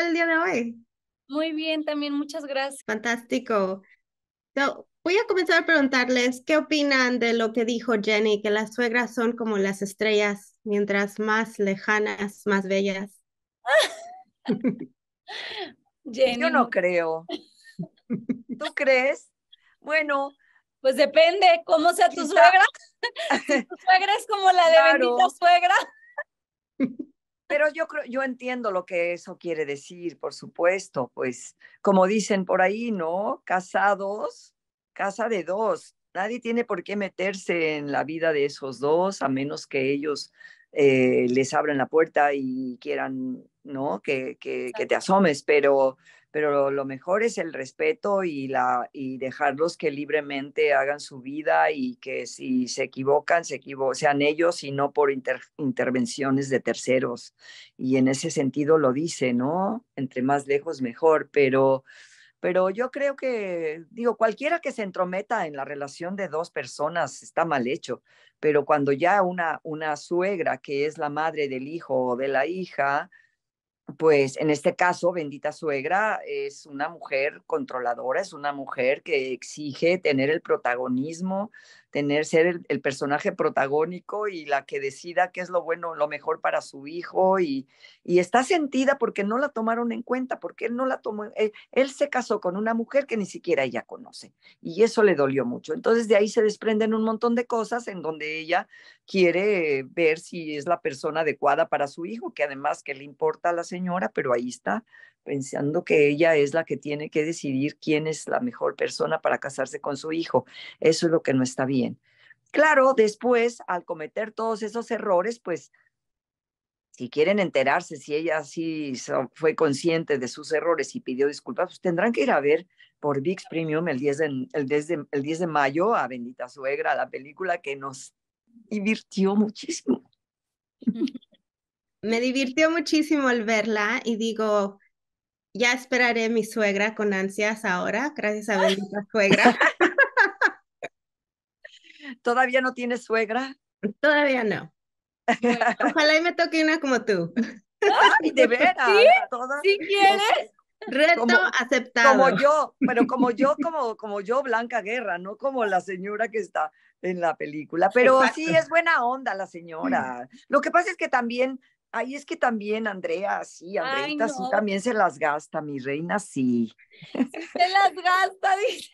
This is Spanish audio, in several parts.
el día de hoy? Muy bien, también muchas gracias. Fantástico. voy a comenzar a preguntarles qué opinan de lo que dijo Jenny, que las suegras son como las estrellas, mientras más lejanas, más bellas. Jenny. Yo no creo. ¿Tú crees? Bueno. Pues depende cómo sea tu suegra. tu suegra es como la de bendita suegra. Pero yo creo, yo entiendo lo que eso quiere decir, por supuesto, pues como dicen por ahí, ¿no? Casados, casa de dos. Nadie tiene por qué meterse en la vida de esos dos, a menos que ellos eh, les abran la puerta y quieran ¿no? Que, que, te asomes, pero, pero lo mejor es el respeto y, la, y dejarlos que libremente hagan su vida y que si se equivocan, se equivo sean ellos y no por intervenciones de terceros. Y en ese sentido lo dice, ¿no? Entre más lejos, mejor, pero... Pero yo creo que, digo, cualquiera que se entrometa en la relación de dos personas está mal hecho, pero cuando ya una, una suegra que es la madre del hijo o de la hija, pues en este caso, bendita suegra, es una mujer controladora, es una mujer que exige tener el protagonismo, tener, ser el, personaje protagónico y la que decida qué es lo bueno, lo mejor para su hijo y, y está sentida porque no la tomaron en cuenta, porque él no la tomó, él, eh, él, se casó con una mujer que ni siquiera ella conoce y eso le dolió mucho. Entonces de ahí se desprenden un montón de cosas en donde ella quiere ver si es la persona adecuada para su hijo, que además que le importa a la señora, pero ahí está pensando que ella es la que tiene que decidir quién es la mejor persona para casarse con su hijo. Eso es lo que no está bien. Claro, después, al cometer todos esos errores, pues si quieren enterarse si ella sí fue consciente de sus errores y pidió disculpas, pues tendrán que ir a ver por VIX Premium el 10 de, el el de mayo a Bendita Suegra, la película que nos divirtió muchísimo. Me divirtió muchísimo el verla y digo, ya esperaré a mi suegra con ansias ahora, gracias a Bendita Suegra. ¿Todavía no tienes suegra? Todavía no. ojalá y me toque una como tú. de veras. ¿Sí? si quieres. Reto aceptado. Como yo, pero como yo, como, como yo, Blanca Guerra, no como la señora que está en la película. Pero sí es buena onda la señora. Lo que pasa es que también, ahí es que también Andrea, sí, Andrea sí también se las gasta, mi reina, sí. Se las gasta, dice.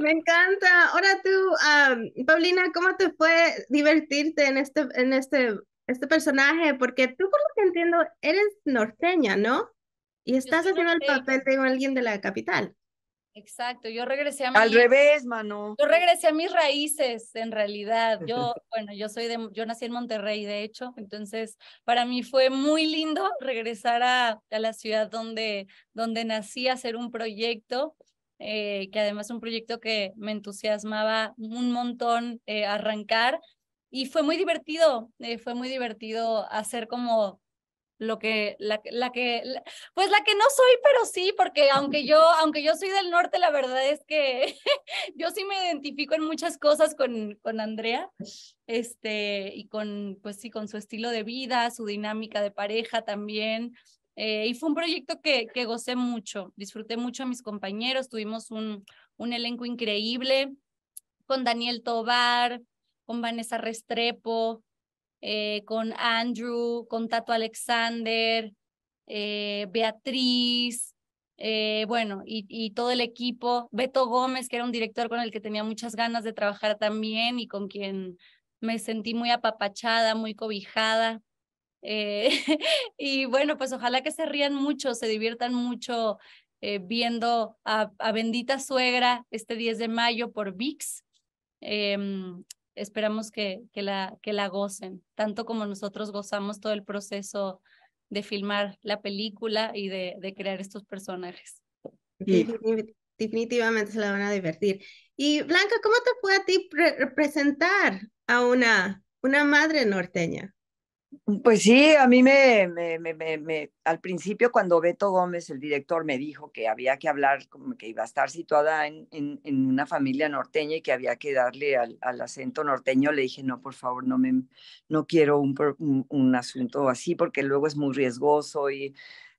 Me encanta. Ahora tú, Paulina, ¿cómo te fue divertirte en este, en este, este personaje? Porque tú, por lo que entiendo, eres norteña, ¿no? Y estás haciendo el papel de alguien de la capital. Exacto, yo regresé a mi, Al revés, mano. Yo regresé a mis raíces, en realidad. Yo, bueno, yo soy de, yo nací en Monterrey, de hecho, entonces para mí fue muy lindo regresar a, la ciudad donde, donde nací, a hacer un proyecto eh, que además es un proyecto que me entusiasmaba un montón eh, arrancar y fue muy divertido, eh, fue muy divertido hacer como lo que la, la que pues la que no soy pero sí porque aunque yo aunque yo soy del norte la verdad es que yo sí me identifico en muchas cosas con con Andrea este y con pues sí con su estilo de vida su dinámica de pareja también eh, y fue un proyecto que, que gocé mucho, disfruté mucho a mis compañeros, tuvimos un, un elenco increíble con Daniel Tobar, con Vanessa Restrepo, eh, con Andrew, con Tato Alexander, eh, Beatriz, eh, bueno, y, y, todo el equipo, Beto Gómez, que era un director con el que tenía muchas ganas de trabajar también y con quien me sentí muy apapachada, muy cobijada. Eh, y bueno, pues ojalá que se rían mucho, se diviertan mucho eh, viendo a, a, Bendita Suegra este 10 de mayo por VIX. Em, esperamos que, que, la, que la gocen, tanto como nosotros gozamos todo el proceso de filmar la película y de, de crear estos personajes. definitivamente se la van a divertir. Y Blanca, ¿cómo te fue a ti representar a una, una madre norteña? Pues sí, a mí me, al principio cuando Beto Gómez, el director, me dijo que había que hablar, como que iba a estar situada en, en, una familia norteña y que había que darle al, acento norteño, le dije, no, por favor, no, me, no quiero un, un, un asunto así porque luego es muy riesgoso y,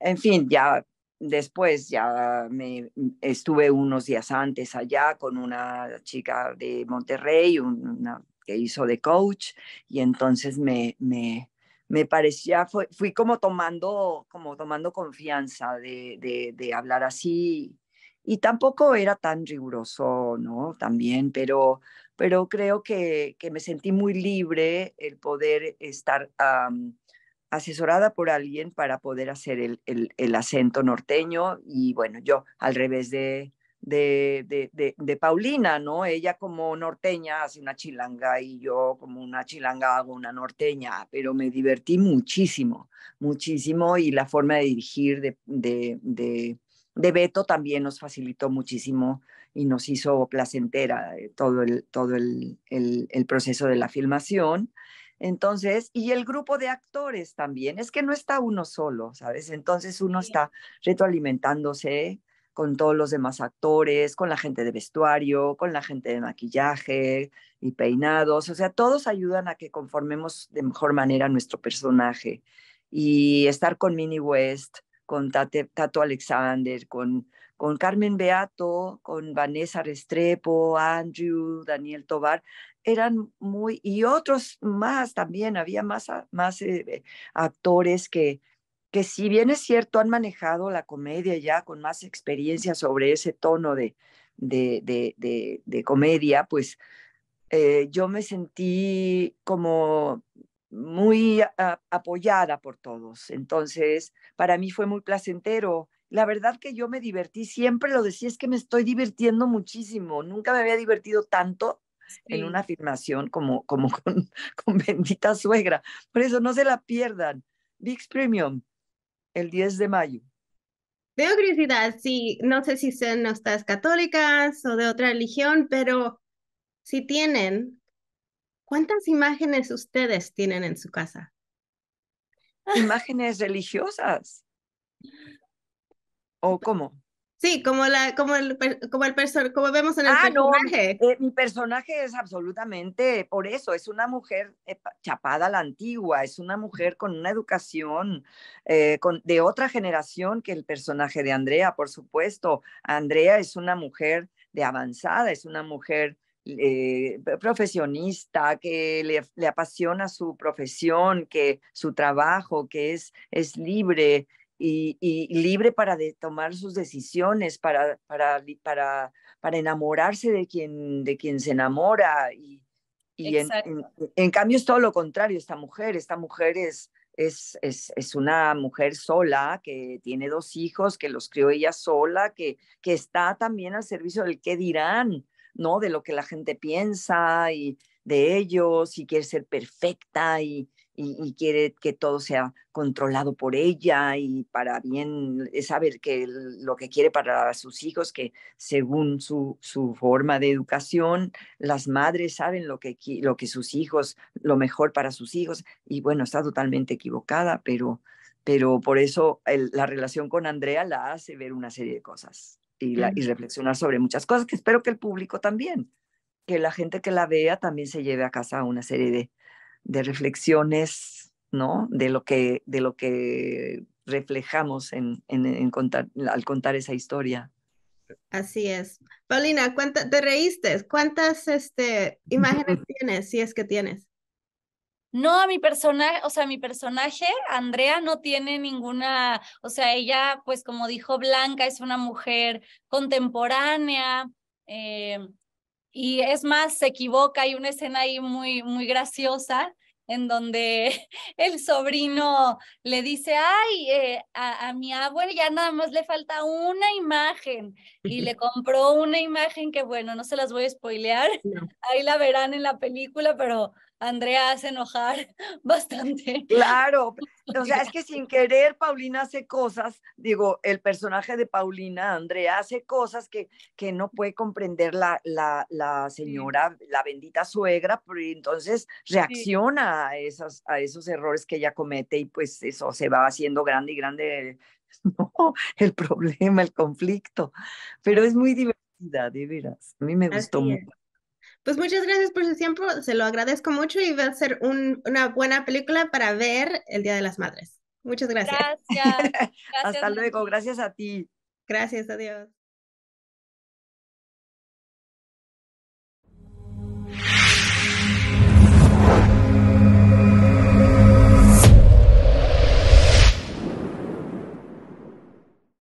en fin, ya después ya me estuve unos días antes allá con una chica de Monterrey, una que hizo de coach y entonces me, me, me parecía, fui como tomando, como tomando confianza de, de, hablar así y tampoco era tan riguroso, ¿no? También, pero, pero creo que, que me sentí muy libre el poder estar asesorada por alguien para poder hacer el, el acento norteño y bueno, yo al revés de, de, Paulina, ¿no? Ella como norteña hace una chilanga y yo como una chilanga hago una norteña, pero me divertí muchísimo, muchísimo y la forma de dirigir de, Beto también nos facilitó muchísimo y nos hizo placentera eh, todo el, todo el, el, proceso de la filmación. Entonces, y el grupo de actores también, es que no está uno solo, ¿sabes? Entonces uno está retroalimentándose, con todos los demás actores, con la gente de vestuario, con la gente de maquillaje y peinados. O sea, todos ayudan a que conformemos de mejor manera nuestro personaje. Y estar con Minnie West, con Tato Alexander, con, Carmen Beato, con Vanessa Restrepo, Andrew, Daniel Tobar, eran muy, y otros más también, había más, ah, más eh, eh, actores que, que si bien es cierto, han manejado la comedia ya con más experiencia sobre ese tono de, de, de, comedia, pues eh, yo me sentí como muy apoyada por todos. Entonces, para mí fue muy placentero. La verdad que yo me divertí, siempre lo decía, es que me estoy divirtiendo muchísimo. Nunca me había divertido tanto en una afirmación como, como con, con Bendita Suegra. Por eso no se la pierdan. VIX Premium, el 10 de mayo. Veo curiosidad, sí, no sé si son nuestras católicas o de otra religión, pero si tienen, ¿cuántas imágenes ustedes tienen en su casa? Imágenes religiosas. ¿O cómo? Sí, como, la, como, como, el como vemos en el ah, personaje. Eh, mi personaje es absolutamente, por eso, es una mujer eh, chapada a la antigua, es una mujer con una educación eh, de otra generación que el personaje de Andrea, por supuesto. Andrea es una mujer de avanzada, es una mujer profesionista, que le, apasiona su profesión, que su trabajo, que es, es libre, y, libre para tomar sus decisiones, para, para, para, para enamorarse de quien, de quien se enamora. Y, en, cambio es todo lo contrario, esta mujer, esta mujer es, es, es, una mujer sola, que tiene dos hijos, que los crió ella sola, que, que está también al servicio del qué dirán, ¿no? De lo que la gente piensa y de ellos y quiere ser perfecta y, y, quiere que todo sea controlado por ella y para bien, saber que lo que quiere para sus hijos, que según su, su forma de educación, las madres saben lo que, lo que sus hijos, lo mejor para sus hijos, y bueno, está totalmente equivocada, pero, pero por eso la relación con Andrea la hace ver una serie de cosas y reflexionar sobre muchas cosas que espero que el público también, que la gente que la vea también se lleve a casa una serie de, de reflexiones, ¿no? De lo que, de lo que reflejamos en, en, al contar esa historia. Así es. Paulina, ¿cuánta, ¿te reíste? ¿Cuántas este, imágenes tienes, si es que tienes? No, mi personaje, o sea, mi personaje, Andrea, no tiene ninguna, o sea, ella, pues como dijo Blanca, es una mujer contemporánea, eh, y es más, se equivoca, hay una escena ahí muy, muy graciosa en donde el sobrino le dice, ay, eh, a, mi abuelo ya nada más le falta una imagen y le compró una imagen que bueno, no se las voy a spoilear, ahí la verán en la película, pero Andrea hace enojar bastante. Claro, o sea, es que sin querer Paulina hace cosas, digo, el personaje de Paulina, Andrea, hace cosas que, que no puede comprender la, la, señora, la bendita suegra, pero entonces reacciona a, esas, a esos errores que ella comete y pues eso se va haciendo grande y grande el problema, el conflicto, pero es muy divertida, de veras, a mí me gustó mucho. Pues muchas gracias por su tiempo, se lo agradezco mucho y va a ser una buena película para ver el Día de las Madres. Muchas gracias. Gracias. gracias Hasta luego, gracias a ti. Gracias, adiós.